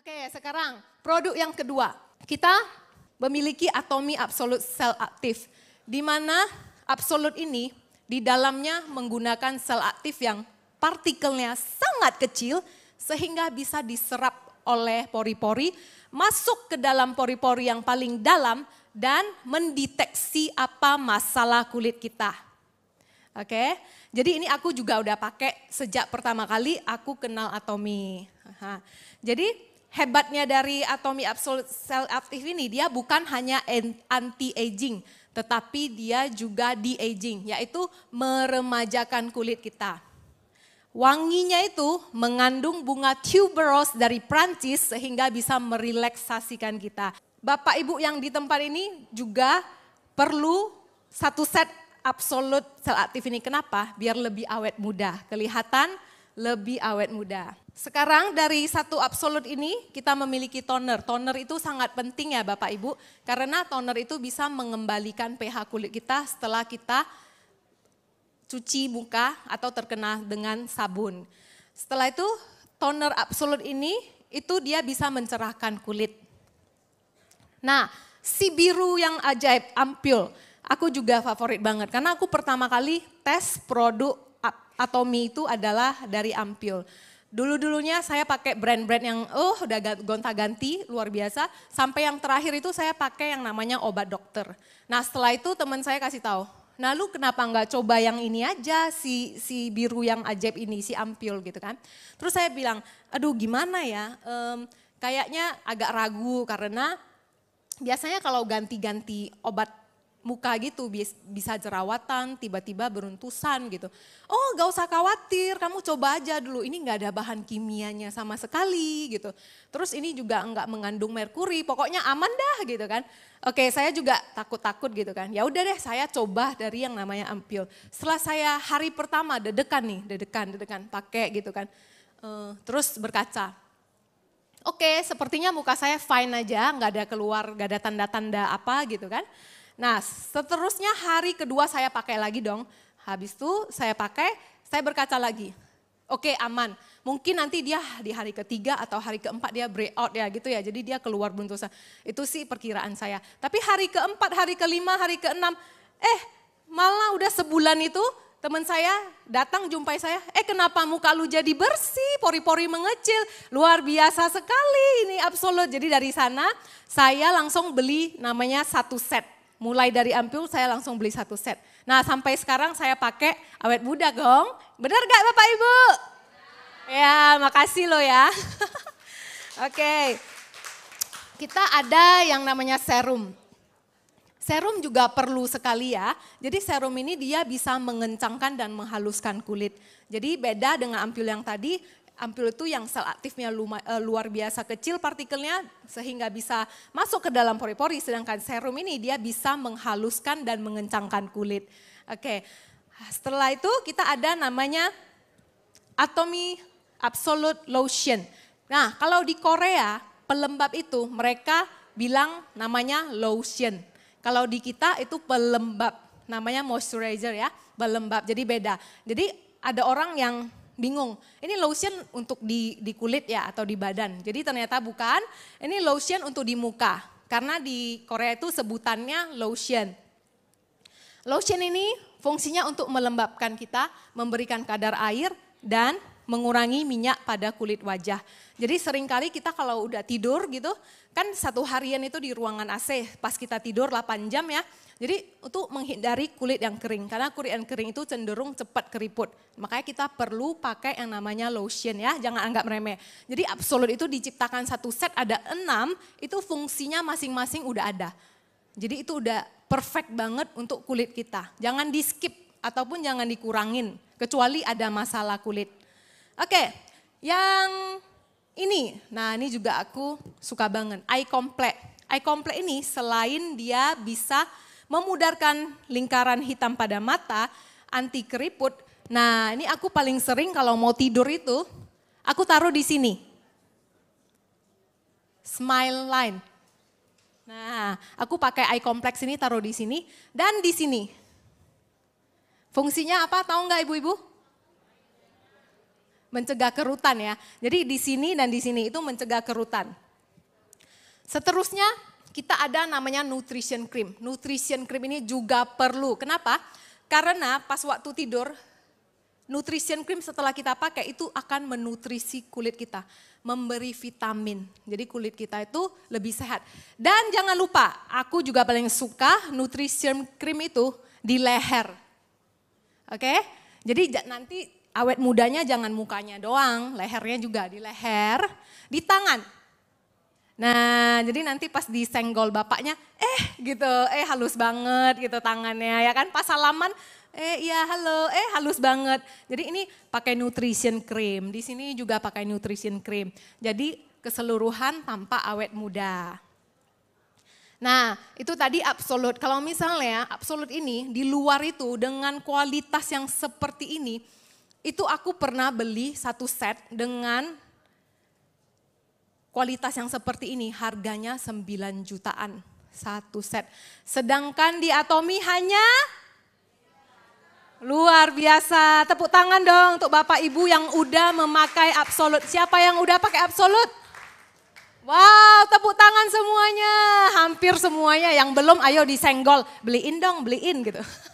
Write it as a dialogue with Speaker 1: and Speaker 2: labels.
Speaker 1: Oke, sekarang produk yang kedua. Kita memiliki atomi absolute Cell aktif, di mana Absolute ini di dalamnya menggunakan sel aktif yang partikelnya sangat kecil sehingga bisa diserap oleh pori-pori, masuk ke dalam pori-pori yang paling dalam dan mendeteksi apa masalah kulit kita. Oke, jadi ini aku juga udah pakai sejak pertama kali aku kenal Atomi. Jadi hebatnya dari atomi Absolute Cell Active ini dia bukan hanya anti aging, tetapi dia juga de aging, yaitu meremajakan kulit kita. Wanginya itu mengandung bunga tuberose dari Prancis sehingga bisa merelaksasikan kita. Bapak Ibu yang di tempat ini juga perlu satu set absolut sel aktif ini. Kenapa? Biar lebih awet muda. Kelihatan lebih awet muda. Sekarang dari satu absolut ini kita memiliki toner. Toner itu sangat penting ya Bapak Ibu karena toner itu bisa mengembalikan pH kulit kita setelah kita cuci muka atau terkena dengan sabun. Setelah itu toner absolut ini itu dia bisa mencerahkan kulit. Nah, si biru yang ajaib ampul, aku juga favorit banget karena aku pertama kali tes produk Atomi itu adalah dari Ampil. Dulu-dulunya saya pakai brand-brand yang oh udah gonta-ganti luar biasa sampai yang terakhir itu saya pakai yang namanya obat dokter. Nah, setelah itu teman saya kasih tahu, "Nah, lu kenapa nggak coba yang ini aja si si biru yang ajaib ini, si Ampil gitu kan?" Terus saya bilang, "Aduh, gimana ya? Um, kayaknya agak ragu karena biasanya kalau ganti-ganti obat muka gitu, bisa jerawatan, tiba-tiba beruntusan gitu. Oh gak usah khawatir, kamu coba aja dulu, ini gak ada bahan kimianya sama sekali gitu. Terus ini juga nggak mengandung merkuri, pokoknya aman dah gitu kan. Oke saya juga takut-takut gitu kan, ya udah deh saya coba dari yang namanya ampil. Setelah saya hari pertama dedekan nih, dedekan, dedekan, pakai gitu kan. Uh, terus berkaca, Oke, sepertinya muka saya fine aja, nggak ada keluar, nggak ada tanda-tanda apa gitu kan. Nah seterusnya hari kedua saya pakai lagi dong. Habis itu saya pakai, saya berkaca lagi. Oke aman, mungkin nanti dia di hari ketiga atau hari keempat dia breakout ya gitu ya. Jadi dia keluar buntusan. Itu sih perkiraan saya. Tapi hari keempat, hari kelima, hari keenam, eh malah udah sebulan itu teman saya datang jumpai saya, eh kenapa muka lu jadi bersih, pori-pori mengecil, luar biasa sekali ini absolut. Jadi dari sana saya langsung beli namanya satu set mulai dari ampul saya langsung beli satu set. Nah sampai sekarang saya pakai awet muda gong. Benar gak Bapak Ibu? Ya makasih loh ya. Oke, kita ada yang namanya serum. Serum juga perlu sekali ya. Jadi serum ini dia bisa mengencangkan dan menghaluskan kulit. Jadi beda dengan ampul yang tadi, ampul itu yang sel aktifnya eh, luar biasa kecil partikelnya sehingga bisa masuk ke dalam pori-pori sedangkan serum ini dia bisa menghaluskan dan mengencangkan kulit. Oke. Setelah itu kita ada namanya Atomy Absolute Lotion. Nah, kalau di Korea pelembab itu mereka bilang namanya lotion. Kalau di kita itu pelembab, namanya moisturizer ya, pelembab. Jadi beda. Jadi ada orang yang bingung. Ini lotion untuk di, di kulit ya atau di badan. Jadi ternyata bukan. Ini lotion untuk di muka. Karena di Korea itu sebutannya lotion. Lotion ini fungsinya untuk melembabkan kita, memberikan kadar air dan mengurangi minyak pada kulit wajah. Jadi seringkali kita kalau udah tidur gitu, kan satu harian itu di ruangan AC, pas kita tidur 8 jam ya. Jadi untuk menghindari kulit yang kering, karena kulit yang kering itu cenderung cepat keriput. Makanya kita perlu pakai yang namanya lotion ya, jangan anggap remeh. Jadi absolut itu diciptakan satu set ada enam, itu fungsinya masing-masing udah ada. Jadi itu udah perfect banget untuk kulit kita. Jangan di skip ataupun jangan dikurangin, kecuali ada masalah kulit. Oke, yang ini, nah ini juga aku suka banget, eye komplek. Eye komplek ini selain dia bisa memudarkan lingkaran hitam pada mata, anti keriput. Nah ini aku paling sering kalau mau tidur itu, aku taruh di sini. Smile line. Nah, aku pakai eye Complex ini taruh di sini dan di sini. Fungsinya apa tahu nggak ibu-ibu? mencegah kerutan ya. Jadi di sini dan di sini itu mencegah kerutan. Seterusnya kita ada namanya nutrition cream. Nutrition cream ini juga perlu. Kenapa? Karena pas waktu tidur nutrition cream setelah kita pakai itu akan menutrisi kulit kita, memberi vitamin. Jadi kulit kita itu lebih sehat. Dan jangan lupa, aku juga paling suka nutrition cream itu di leher. Oke? Jadi nanti Awet mudanya jangan mukanya doang, lehernya juga di leher, di tangan. Nah, jadi nanti pas disenggol bapaknya, eh gitu, eh halus banget gitu tangannya ya kan. Pas salaman, eh iya halo, eh halus banget. Jadi ini pakai nutrition cream, di sini juga pakai nutrition cream. Jadi keseluruhan tanpa awet muda. Nah, itu tadi absolut. Kalau misalnya absolut ini di luar itu dengan kualitas yang seperti ini, itu aku pernah beli satu set dengan kualitas yang seperti ini harganya 9 jutaan satu set. Sedangkan di Atomi hanya luar biasa. Tepuk tangan dong untuk Bapak Ibu yang udah memakai Absolut. Siapa yang udah pakai Absolut? Wow, tepuk tangan semuanya. Hampir semuanya yang belum ayo disenggol, beliin dong, beliin gitu.